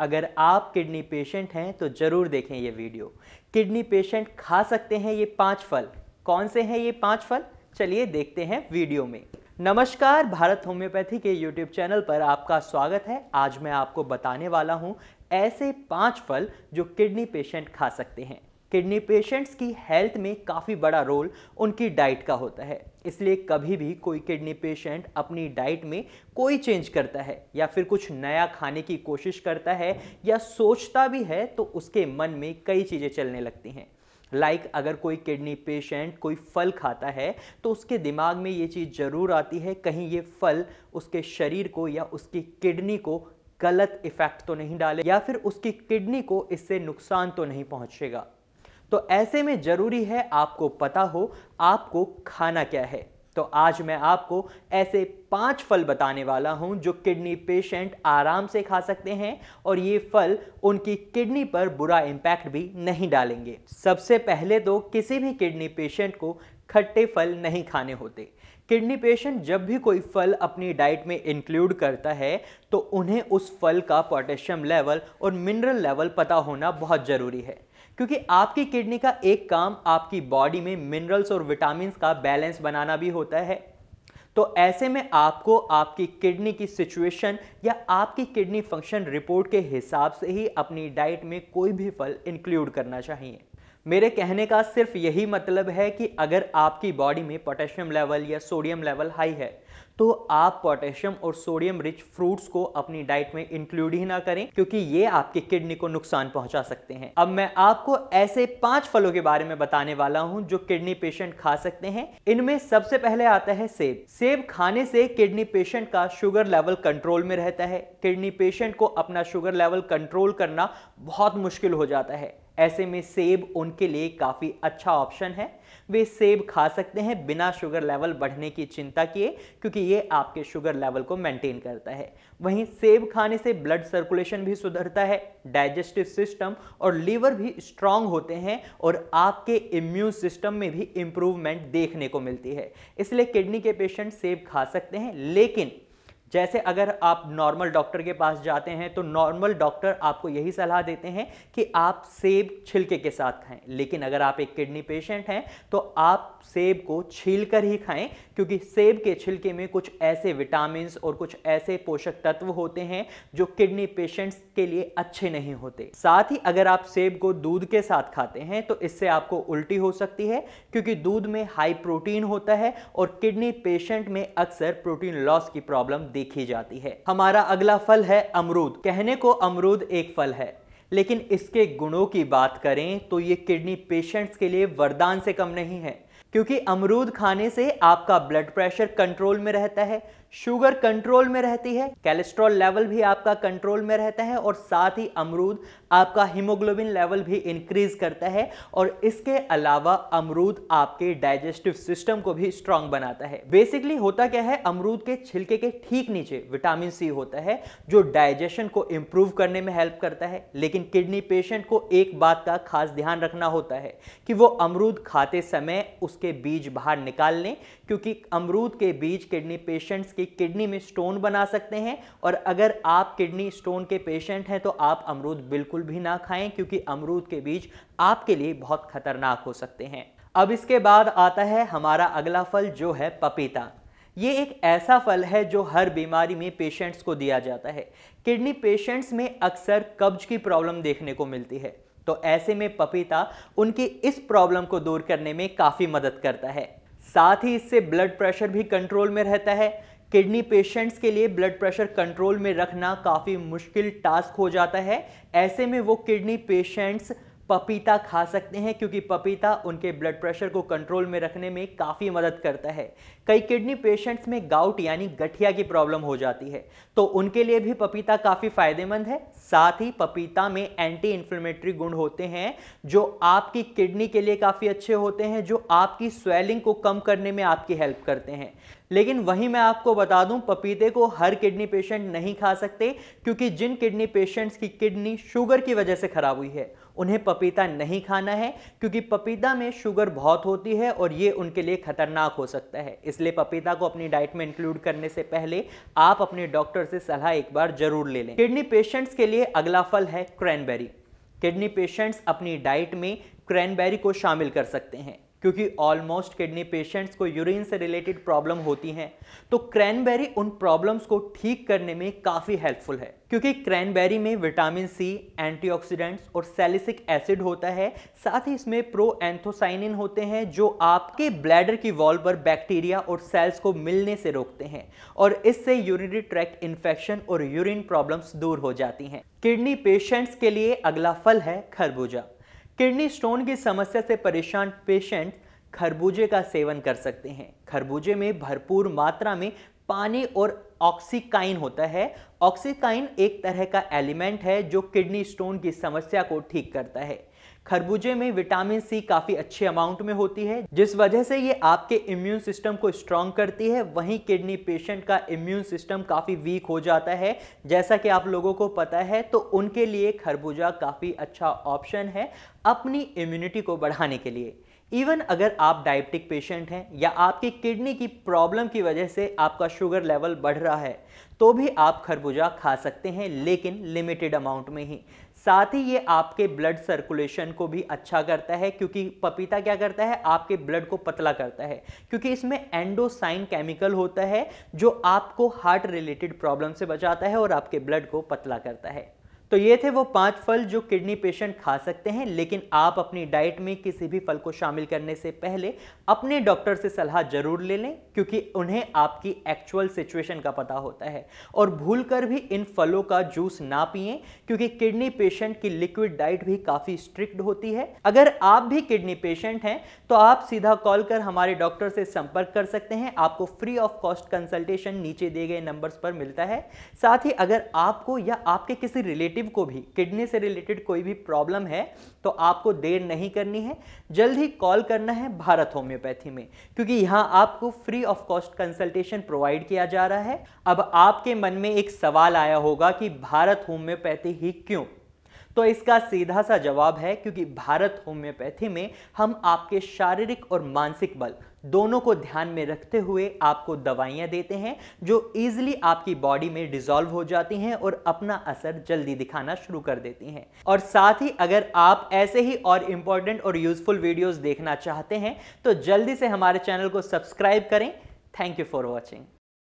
अगर आप kidney patient हैं तो ज़रूर देखें ये वीडियो किडनी पेशेंट खा सकते हैं ये पांच फल कौन से हैं ये पांच फल चलिए देखते हैं वीडियो में नमस्कार भारत होम्योपैथी के यूट्यूब चैनल पर आपका स्वागत है आज मैं आपको बताने वाला हूँ ऐसे पांच फल जो किडनी पेशेंट खा सकते हैं किडनी पेशेंट्स की हेल्थ में काफ़ी बड़ा रोल उनकी डाइट का होता है इसलिए कभी भी कोई किडनी पेशेंट अपनी डाइट में कोई चेंज करता है या फिर कुछ नया खाने की कोशिश करता है या सोचता भी है तो उसके मन में कई चीज़ें चलने लगती हैं लाइक like, अगर कोई किडनी पेशेंट कोई फल खाता है तो उसके दिमाग में ये चीज़ ज़रूर आती है कहीं ये फल उसके शरीर को या उसकी किडनी को गलत इफ़ेक्ट तो नहीं डाले या फिर उसकी किडनी को इससे नुकसान तो नहीं पहुंचेगा तो ऐसे में ज़रूरी है आपको पता हो आपको खाना क्या है तो आज मैं आपको ऐसे पांच फल बताने वाला हूं जो किडनी पेशेंट आराम से खा सकते हैं और ये फल उनकी किडनी पर बुरा इम्पैक्ट भी नहीं डालेंगे सबसे पहले तो किसी भी किडनी पेशेंट को खट्टे फल नहीं खाने होते किडनी पेशेंट जब भी कोई फल अपनी डाइट में इंक्लूड करता है तो उन्हें उस फल का पोटेशियम लेवल और मिनरल लेवल पता होना बहुत ज़रूरी है क्योंकि आपकी किडनी का एक काम आपकी बॉडी में मिनरल्स और विटामिन का बैलेंस बनाना भी होता है तो ऐसे में आपको आपकी किडनी की सिचुएशन या आपकी किडनी फंक्शन रिपोर्ट के हिसाब से ही अपनी डाइट में कोई भी फल इंक्लूड करना चाहिए मेरे कहने का सिर्फ यही मतलब है कि अगर आपकी बॉडी में पोटेशियम लेवल या सोडियम लेवल हाई है तो आप पोटेशियम और सोडियम रिच फ्रूट्स को अपनी डाइट में इंक्लूड ही ना करें क्योंकि ये आपकी किडनी को नुकसान पहुंचा सकते हैं अब मैं आपको ऐसे पांच फलों के बारे में बताने वाला हूं जो किडनी पेशेंट खा सकते हैं इनमें सबसे पहले आता है सेब सेब खाने से किडनी पेशेंट का शुगर लेवल कंट्रोल में रहता है किडनी पेशेंट को अपना शुगर लेवल कंट्रोल करना बहुत मुश्किल हो जाता है ऐसे में सेब उनके लिए काफ़ी अच्छा ऑप्शन है वे सेब खा सकते हैं बिना शुगर लेवल बढ़ने की चिंता किए क्योंकि ये आपके शुगर लेवल को मेंटेन करता है वहीं सेब खाने से ब्लड सर्कुलेशन भी सुधरता है डाइजेस्टिव सिस्टम और लीवर भी स्ट्रांग होते हैं और आपके इम्यून सिस्टम में भी इम्प्रूवमेंट देखने को मिलती है इसलिए किडनी के पेशेंट सेब खा सकते हैं लेकिन जैसे अगर आप नॉर्मल डॉक्टर के पास जाते हैं तो नॉर्मल डॉक्टर आपको यही सलाह देते हैं कि आप सेब छिलके के साथ खाएं लेकिन अगर आप एक किडनी पेशेंट हैं तो आप सेब को छील कर ही खाएं क्योंकि सेब के छिलके में कुछ ऐसे विटामिन और कुछ ऐसे पोषक तत्व होते हैं जो किडनी पेशेंट्स के लिए अच्छे नहीं होते साथ ही अगर आप सेब को दूध के साथ खाते हैं तो इससे आपको उल्टी हो सकती है क्योंकि दूध में हाई प्रोटीन होता है और किडनी पेशेंट में अक्सर प्रोटीन लॉस की प्रॉब्लम देखी जाती है हमारा अगला फल है अमरूद कहने को अमरूद एक फल है लेकिन इसके गुणों की बात करें तो ये किडनी पेशेंट्स के लिए वरदान से कम नहीं है क्योंकि अमरूद खाने से आपका ब्लड प्रेशर कंट्रोल में रहता है शुगर कंट्रोल में रहती है कैलेस्ट्रॉल लेवल भी आपका कंट्रोल में रहता है और साथ ही अमरूद आपका हीमोग्लोबिन लेवल भी इंक्रीज करता है और इसके अलावा अमरूद आपके डाइजेस्टिव सिस्टम को भी स्ट्रांग बनाता है बेसिकली होता क्या है अमरूद के छिलके के ठीक नीचे विटामिन सी होता है जो डाइजेशन को इंप्रूव करने में हेल्प करता है लेकिन किडनी पेशेंट को एक बात का खास ध्यान रखना होता है कि वो अमरूद खाते समय उसके बीज बाहर निकाल लें क्योंकि अमरूद के बीज किडनी पेशेंट्स कि किडनी में स्टोन बना सकते हैं और अगर आप किडनी स्टोन के पेशेंट हैं तो आप अमरूद बिल्कुल भी ना खाएं क्योंकि अमरूद के बीज आपके लिए बहुत खतरनाक हो सकते हैं अब इसके बाद आता है हमारा अगला फल जो है पपीता ये एक ऐसा फल है जो हर बीमारी में पेशेंट्स को दिया जाता है किडनी पेशेंट्स में अक्सर कब्ज की प्रॉब्लम देखने को मिलती है तो ऐसे में पपीता उनकी इस प्रॉब्लम को दूर करने में काफ़ी मदद करता है साथ ही इससे ब्लड प्रेशर भी कंट्रोल में रहता है किडनी पेशेंट्स के लिए ब्लड प्रेशर कंट्रोल में रखना काफ़ी मुश्किल टास्क हो जाता है ऐसे में वो किडनी पेशेंट्स पपीता खा सकते हैं क्योंकि पपीता उनके ब्लड प्रेशर को कंट्रोल में रखने में काफ़ी मदद करता है कई किडनी पेशेंट्स में गाउट यानी गठिया की प्रॉब्लम हो जाती है तो उनके लिए भी पपीता काफ़ी फायदेमंद है साथ ही पपीता में एंटी इन्फ्लेमेटरी गुण होते हैं जो आपकी किडनी के लिए काफ़ी अच्छे होते हैं जो आपकी स्वेलिंग को कम करने में आपकी हेल्प करते हैं लेकिन वहीं मैं आपको बता दूं पपीते को हर किडनी पेशेंट नहीं खा सकते क्योंकि जिन किडनी पेशेंट्स की किडनी शुगर की वजह से खराब हुई है उन्हें पपीता नहीं खाना है क्योंकि पपीता में शुगर बहुत होती है और ये उनके लिए खतरनाक हो सकता है इसलिए पपीता को अपनी डाइट में इंक्लूड करने से पहले आप अपने डॉक्टर से सलाह एक बार जरूर ले लें किडनी पेशेंट्स के लिए अगला फल है क्रैनबेरी किडनी पेशेंट्स अपनी डाइट में क्रैनबेरी को शामिल कर सकते हैं क्योंकि ऑलमोस्ट किडनी पेशेंट्स को यूरिन से रिलेटेड प्रॉब्लम होती हैं तो क्रैनबेरी उन प्रॉब्लम्स को ठीक करने में काफ़ी हेल्पफुल है क्योंकि क्रैनबेरी में विटामिन सी एंटीऑक्सीडेंट्स और सेलिसिक एसिड होता है साथ ही इसमें प्रो एंथोसाइनिन होते हैं जो आपके ब्लैडर की वॉल पर बैक्टीरिया और सेल्स को मिलने से रोकते हैं और इससे यूरिनरी ट्रैक्ट इन्फेक्शन और यूरिन प्रॉब्लम्स दूर हो जाती हैं किडनी पेशेंट्स के लिए अगला फल है खरबूजा किडनी स्टोन की समस्या से परेशान पेशेंट खरबूजे का सेवन कर सकते हैं खरबूजे में भरपूर मात्रा में पानी और ऑक्सीकाइन होता है ऑक्सीकाइन एक तरह का एलिमेंट है जो किडनी स्टोन की समस्या को ठीक करता है खरबूजे में विटामिन सी काफ़ी अच्छे अमाउंट में होती है जिस वजह से ये आपके इम्यून सिस्टम को स्ट्रॉन्ग करती है वहीं किडनी पेशेंट का इम्यून सिस्टम काफ़ी वीक हो जाता है जैसा कि आप लोगों को पता है तो उनके लिए खरबूजा काफ़ी अच्छा ऑप्शन है अपनी इम्यूनिटी को बढ़ाने के लिए इवन अगर आप डायबिटिक पेशेंट हैं या आपकी किडनी की प्रॉब्लम की वजह से आपका शुगर लेवल बढ़ रहा है तो भी आप खरबूजा खा सकते हैं लेकिन लिमिटेड अमाउंट में ही साथ ही ये आपके ब्लड सर्कुलेशन को भी अच्छा करता है क्योंकि पपीता क्या करता है आपके ब्लड को पतला करता है क्योंकि इसमें एंडोसाइन केमिकल होता है जो आपको हार्ट रिलेटेड प्रॉब्लम से बचाता है और आपके ब्लड को पतला करता है तो ये थे वो पांच फल जो किडनी पेशेंट खा सकते हैं लेकिन आप अपनी डाइट में किसी भी फल को शामिल करने से पहले अपने डॉक्टर से सलाह जरूर ले लें क्योंकि उन्हें आपकी एक्चुअल सिचुएशन का पता होता है और भूल कर भी इन फलों का जूस ना पिए क्योंकि किडनी पेशेंट की लिक्विड डाइट भी काफ़ी स्ट्रिक्ट होती है अगर आप भी किडनी पेशेंट हैं तो आप सीधा कॉल कर हमारे डॉक्टर से संपर्क कर सकते हैं आपको फ्री ऑफ कॉस्ट कंसल्टेशन नीचे दिए गए नंबर्स पर मिलता है साथ ही अगर आपको या आपके किसी रिलेटिव रिलेटिव को भी किडनी से रिलेटेड कोई भी प्रॉब्लम है तो आपको देर नहीं करनी है जल्द ही कॉल करना है भारत होम्योपैथी में क्योंकि यहाँ आपको free of cost consultation provide किया जा रहा है अब आपके मन में एक सवाल आया होगा कि भारत होम्योपैथी ही क्यों तो इसका सीधा सा जवाब है क्योंकि भारत होम्योपैथी में हम आपके शारीरिक और मानसिक बल दोनों को ध्यान में रखते हुए आपको दवाइयां देते हैं जो ईजिली आपकी बॉडी में डिजॉल्व हो जाती हैं और अपना असर जल्दी दिखाना शुरू कर देती हैं और साथ ही अगर आप ऐसे ही और इंपॉर्टेंट और यूजफुल वीडियोस देखना चाहते हैं तो जल्दी से हमारे चैनल को सब्सक्राइब करें थैंक यू फॉर वॉचिंग